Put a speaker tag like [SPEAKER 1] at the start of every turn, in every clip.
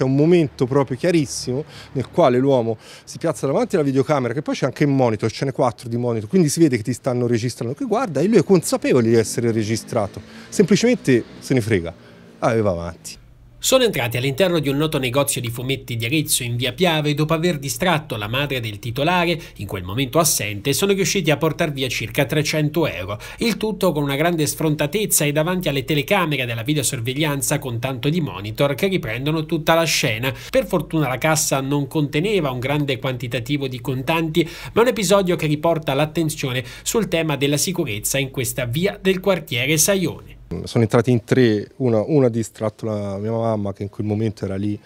[SPEAKER 1] È un momento proprio chiarissimo nel quale l'uomo si piazza davanti alla videocamera, che poi c'è anche il monitor, ce n'è quattro di monitor, quindi si vede che ti stanno registrando, che guarda e lui è consapevole di essere registrato, semplicemente se ne frega, aveva ah, avanti.
[SPEAKER 2] Sono entrati all'interno di un noto negozio di fumetti di Arezzo in via Piave e dopo aver distratto la madre del titolare, in quel momento assente, sono riusciti a portar via circa 300 euro, il tutto con una grande sfrontatezza e davanti alle telecamere della videosorveglianza con tanto di monitor che riprendono tutta la scena. Per fortuna la cassa non conteneva un grande quantitativo di contanti, ma un episodio che riporta l'attenzione sul tema della sicurezza in questa via del quartiere Saione.
[SPEAKER 1] Sono entrati in tre, una, una ha distratto la mia mamma che in quel momento era lì,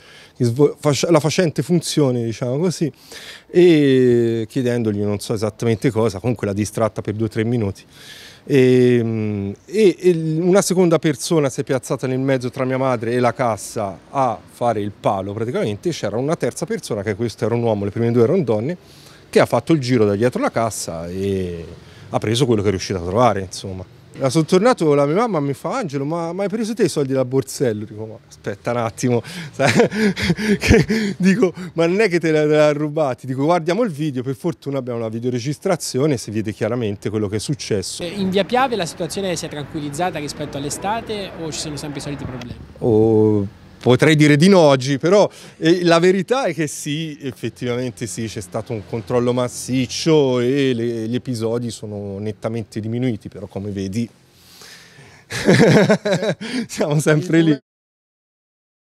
[SPEAKER 1] la facente funzione diciamo così, e chiedendogli non so esattamente cosa, comunque l'ha distratta per due o tre minuti. Ehm, e, e, e, una seconda persona si è piazzata nel mezzo tra mia madre e la cassa a fare il palo praticamente, c'era una terza persona che questo era un uomo, le prime due erano donne, che ha fatto il giro da dietro la cassa e ha preso quello che è riuscito a trovare insomma. Eh, sono tornato, la mia mamma mi fa Angelo, ma, ma hai preso te i soldi da borsello? Dico, ma aspetta un attimo, dico, ma non è che te li ha rubati, dico guardiamo il video, per fortuna abbiamo la videoregistrazione, si vede chiaramente quello che è successo.
[SPEAKER 2] Eh, in via Piave la situazione si è tranquillizzata rispetto all'estate o ci sono sempre i soliti problemi?
[SPEAKER 1] Oh potrei dire di no oggi, però eh, la verità è che sì, effettivamente sì, c'è stato un controllo massiccio e le, gli episodi sono nettamente diminuiti, però come vedi siamo sempre lì.